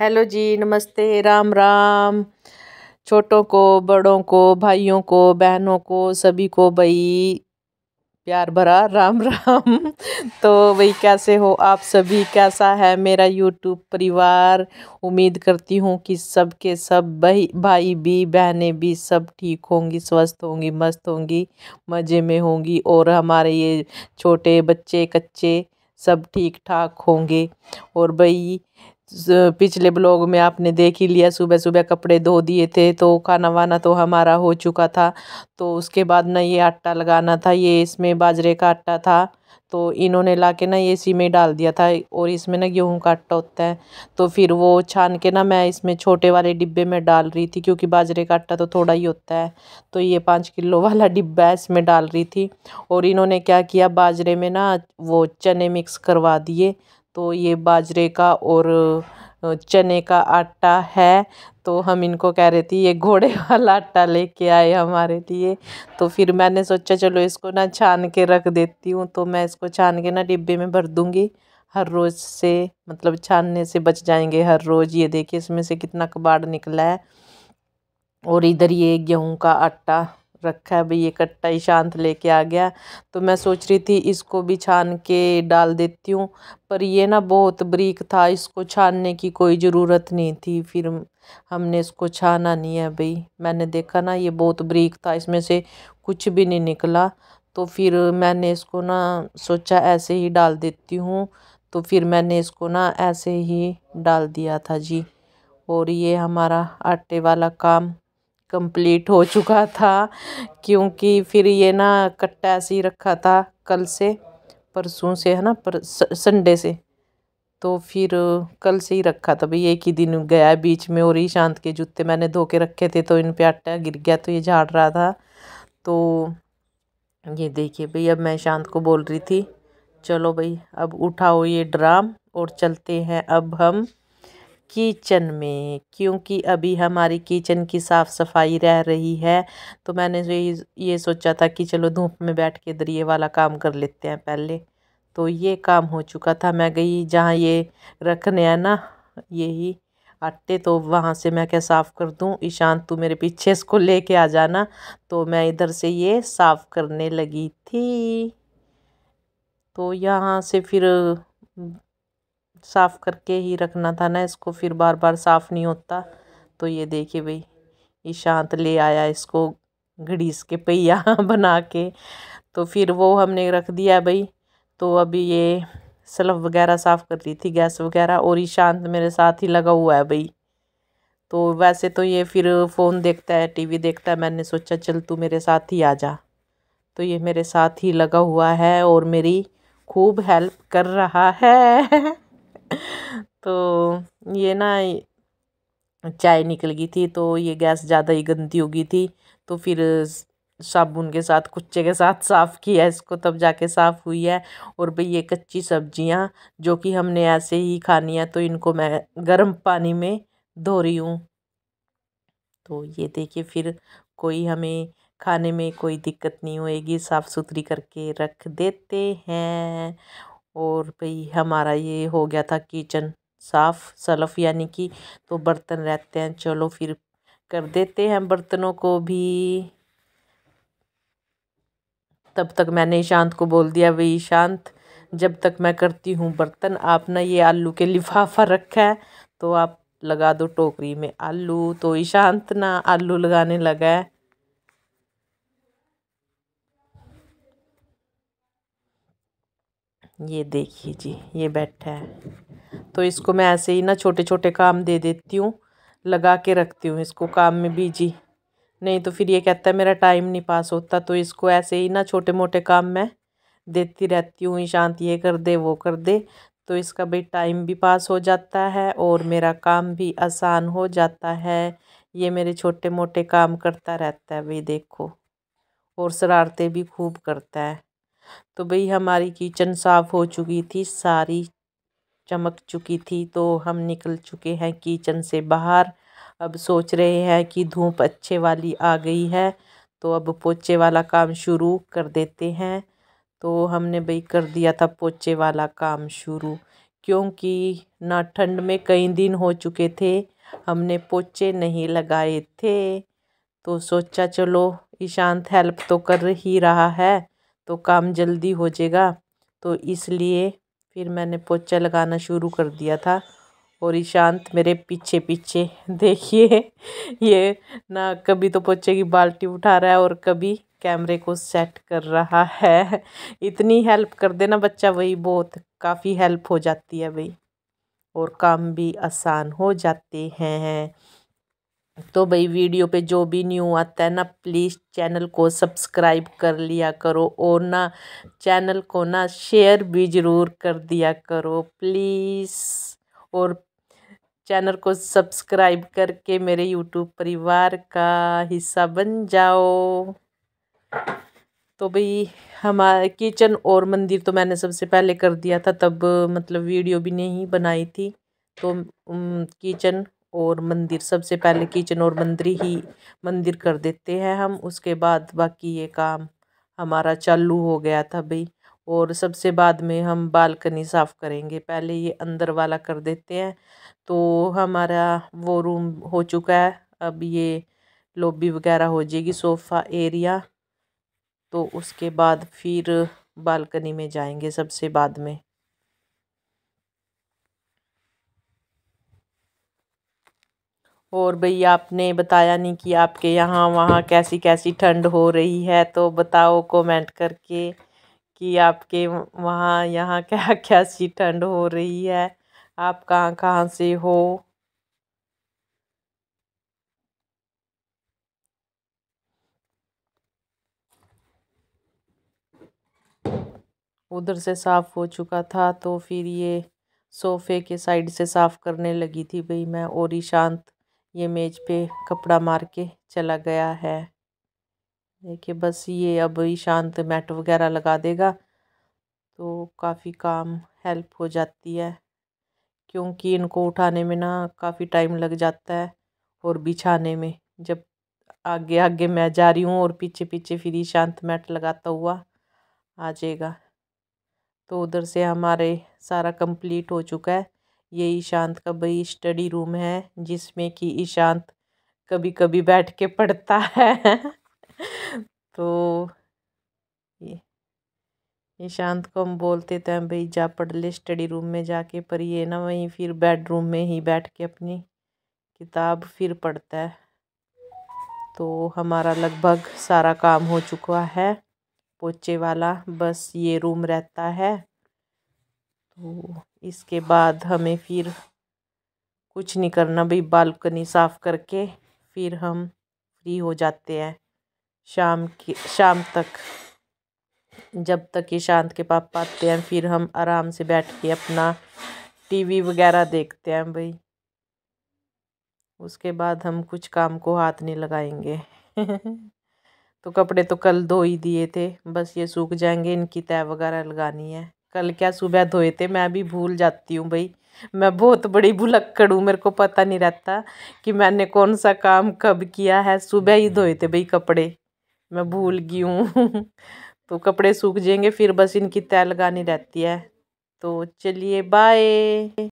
hello जी नमस्ते राम राम छोटों को बड़ों को भाइयों को बहनों को सभी को भाई प्यार भरा राम राम तो भाई कैसे हो आप सभी कैसा है मेरा यूट्यूब परिवार उम्मीद करती हूँ कि सब के सब भाई भाई भी बहनें भी सब ठीक होंगी स्वस्थ होंगी मस्त होंगी मज़े में होंगी और हमारे ये छोटे बच्चे कच्चे सब ठीक ठाक होंगे और भाई पिछले ब्लॉग में आपने देख ही लिया सुबह सुबह कपड़े धो दिए थे तो खाना वाना तो हमारा हो चुका था तो उसके बाद ना ये आटा लगाना था ये इसमें बाजरे का आटा था तो इन्होंने ला के ना ये इसी में डाल दिया था और इसमें ना गेहूं का आटा होता है तो फिर वो छान के ना मैं इसमें छोटे वाले डिब्बे में डाल रही थी क्योंकि बाजरे का आटा तो थोड़ा ही होता है तो ये पाँच किलो वाला डिब्बा इसमें डाल रही थी और इन्होंने क्या किया बाजरे में ना वो चने मिक्स करवा दिए तो ये बाजरे का और चने का आटा है तो हम इनको कह रहे थे ये घोड़े वाला आटा लेके आए हमारे लिए तो फिर मैंने सोचा चलो इसको ना छान के रख देती हूँ तो मैं इसको छान के ना डिब्बे में भर दूँगी हर रोज़ से मतलब छानने से बच जाएंगे हर रोज़ ये देखिए इसमें से कितना कबाड़ निकला है और इधर ये गेहूँ का आटा रखा है भाई ये कट्टा ही शांत लेके आ गया तो मैं सोच रही थी इसको भी छान के डाल देती हूँ पर ये ना बहुत ब्रीक था इसको छानने की कोई ज़रूरत नहीं थी फिर हमने इसको छाना नहीं है भाई मैंने देखा ना ये बहुत ब्रीक था इसमें से कुछ भी नहीं निकला तो फिर मैंने इसको ना सोचा ऐसे ही डाल देती हूँ तो फिर मैंने इसको ना ऐसे ही डाल दिया था जी और ये हमारा आटे वाला काम कंप्लीट हो चुका था क्योंकि फिर ये ना कट्टा ऐसे ही रखा था कल से परसों से है ना पर संडे से तो फिर कल से ही रखा था भाई एक ही दिन गया बीच में और ही शांत के जूते मैंने धो के रखे थे तो इन पे आटा गिर गया तो ये झाड़ रहा था तो ये देखिए भाई अब मैं शांत को बोल रही थी चलो भाई अब उठाओ ये ड्राम और चलते हैं अब हम किचन में क्योंकि अभी हमारी किचन की साफ़ सफाई रह रही है तो मैंने ये ये सोचा था कि चलो धूप में बैठ के दरिए वाला काम कर लेते हैं पहले तो ये काम हो चुका था मैं गई जहाँ ये रखने हैं ना यही आटे तो वहाँ से मैं क्या साफ़ कर दूँ ईशान तू मेरे पीछे इसको लेके आ जाना तो मैं इधर से ये साफ़ करने लगी थी तो यहाँ से फिर साफ़ करके ही रखना था ना इसको फिर बार बार साफ़ नहीं होता तो ये देखिए भाई ईशांत ले आया इसको घड़ीस के पहिया बना के तो फिर वो हमने रख दिया भाई तो अभी ये सलफ वगैरह साफ़ कर रही थी गैस वगैरह और ईशांत मेरे साथ ही लगा हुआ है भाई तो वैसे तो ये फिर फ़ोन देखता है टीवी देखता है मैंने सोचा चल तू मेरे साथ ही आ जा तो ये मेरे साथ ही लगा हुआ है और मेरी खूब हेल्प कर रहा है तो ये ना चाय निकल गई थी तो ये गैस ज़्यादा ही गंदी हो गई थी तो फिर साबुन के साथ कुच्चे के साथ साफ़ किया इसको तब जाके साफ़ हुई है और भाई ये कच्ची सब्जियां जो कि हमने ऐसे ही खानी है तो इनको मैं गर्म पानी में धो रही हूँ तो ये देखिए फिर कोई हमें खाने में कोई दिक्कत नहीं होएगी साफ़ सुथरी करके रख देते हैं और भाई हमारा ये हो गया था किचन साफ़ सलफ़ यानी कि तो बर्तन रहते हैं चलो फिर कर देते हैं बर्तनों को भी तब तक मैंने ईशांत को बोल दिया भाई ईशांत जब तक मैं करती हूँ बर्तन आप ना ये आलू के लिफाफा रखा है तो आप लगा दो टोकरी में आलू तो ईशांत ना आलू लगाने लगा है ये देखिए जी ये बैठा है तो इसको मैं ऐसे ही ना छोटे छोटे काम दे देती हूँ लगा के रखती हूँ इसको काम में भी जी नहीं तो फिर ये कहता है मेरा टाइम नहीं पास होता तो इसको ऐसे ही ना छोटे मोटे काम मैं देती रहती हूँ शांत ये कर दे वो कर दे तो इसका भाई टाइम भी पास हो जाता है और मेरा काम भी आसान हो जाता है ये मेरे छोटे मोटे काम करता रहता है भाई देखो और शरारतें भी खूब करता है तो भाई हमारी किचन साफ़ हो चुकी थी सारी चमक चुकी थी तो हम निकल चुके हैं किचन से बाहर अब सोच रहे हैं कि धूप अच्छे वाली आ गई है तो अब पोचे वाला काम शुरू कर देते हैं तो हमने भाई कर दिया था पोचे वाला काम शुरू क्योंकि ना ठंड में कई दिन हो चुके थे हमने पोचे नहीं लगाए थे तो सोचा चलो ईशांत हेल्प तो कर ही रहा है तो काम जल्दी हो जाएगा तो इसलिए फिर मैंने पोचा लगाना शुरू कर दिया था और ईशांत मेरे पीछे पीछे देखिए ये ना कभी तो पोचे की बाल्टी उठा रहा है और कभी कैमरे को सेट कर रहा है इतनी हेल्प कर देना बच्चा वही बहुत काफ़ी हेल्प हो जाती है भाई और काम भी आसान हो जाते हैं तो भाई वीडियो पे जो भी न्यू आता है ना प्लीज़ चैनल को सब्सक्राइब कर लिया करो और ना चैनल को ना शेयर भी ज़रूर कर दिया करो प्लीज़ और चैनल को सब्सक्राइब करके मेरे यूट्यूब परिवार का हिस्सा बन जाओ तो भाई हमारे किचन और मंदिर तो मैंने सबसे पहले कर दिया था तब मतलब वीडियो भी नहीं बनाई थी तो किचन और मंदिर सबसे पहले किचन और मंदिर ही मंदिर कर देते हैं हम उसके बाद बाकी ये काम हमारा चालू हो गया था भाई और सबसे बाद में हम बालकनी साफ़ करेंगे पहले ये अंदर वाला कर देते हैं तो हमारा वो रूम हो चुका है अब ये लॉबी वगैरह हो जाएगी सोफ़ा एरिया तो उसके बाद फिर बालकनी में जाएंगे सबसे बाद में और भई आपने बताया नहीं कि आपके यहाँ वहाँ कैसी कैसी ठंड हो रही है तो बताओ कमेंट करके कि आपके वहाँ यहाँ क्या कैसी ठंड हो रही है आप कहाँ कहाँ से हो उधर से साफ़ हो चुका था तो फिर ये सोफ़े के साइड से साफ़ करने लगी थी भाई मैं और ही शांत ये मेज पे कपड़ा मार के चला गया है देखिए बस ये अब शांत मैट वगैरह लगा देगा तो काफ़ी काम हेल्प हो जाती है क्योंकि इनको उठाने में ना काफ़ी टाइम लग जाता है और बिछाने में जब आगे आगे मैं जा रही हूँ और पीछे पीछे फिर शांत मैट लगाता हुआ आ जाएगा तो उधर से हमारे सारा कंप्लीट हो चुका है ये ईशांत का भाई स्टडी रूम है जिसमें कि ईशांत कभी कभी बैठ के पढ़ता है तो ये ईशांत को हम बोलते थे तो भाई जा पढ़ ले स्टडी रूम में जाके पर ये ना वहीं फिर बेडरूम में ही बैठ के अपनी किताब फिर पढ़ता है तो हमारा लगभग सारा काम हो चुका है पोचे वाला बस ये रूम रहता है तो इसके बाद हमें फिर कुछ नहीं करना भाई बालकनी साफ़ करके फिर हम फ्री हो जाते हैं शाम की शाम तक जब तक ये शांत के पापा आते हैं फिर हम आराम से बैठ के अपना टीवी वगैरह देखते हैं भाई उसके बाद हम कुछ काम को हाथ नहीं लगाएंगे तो कपड़े तो कल धो ही दिए थे बस ये सूख जाएंगे इनकी तय वगैरह लगानी है कल क्या सुबह धोए थे मैं भी भूल जाती हूँ भाई मैं बहुत बड़ी भुलक्कड़ हूँ मेरे को पता नहीं रहता कि मैंने कौन सा काम कब किया है सुबह ही धोए थे भाई कपड़े मैं भूल गई हूँ तो कपड़े सूख जाएंगे फिर बस इनकी तय लगानी रहती है तो चलिए बाय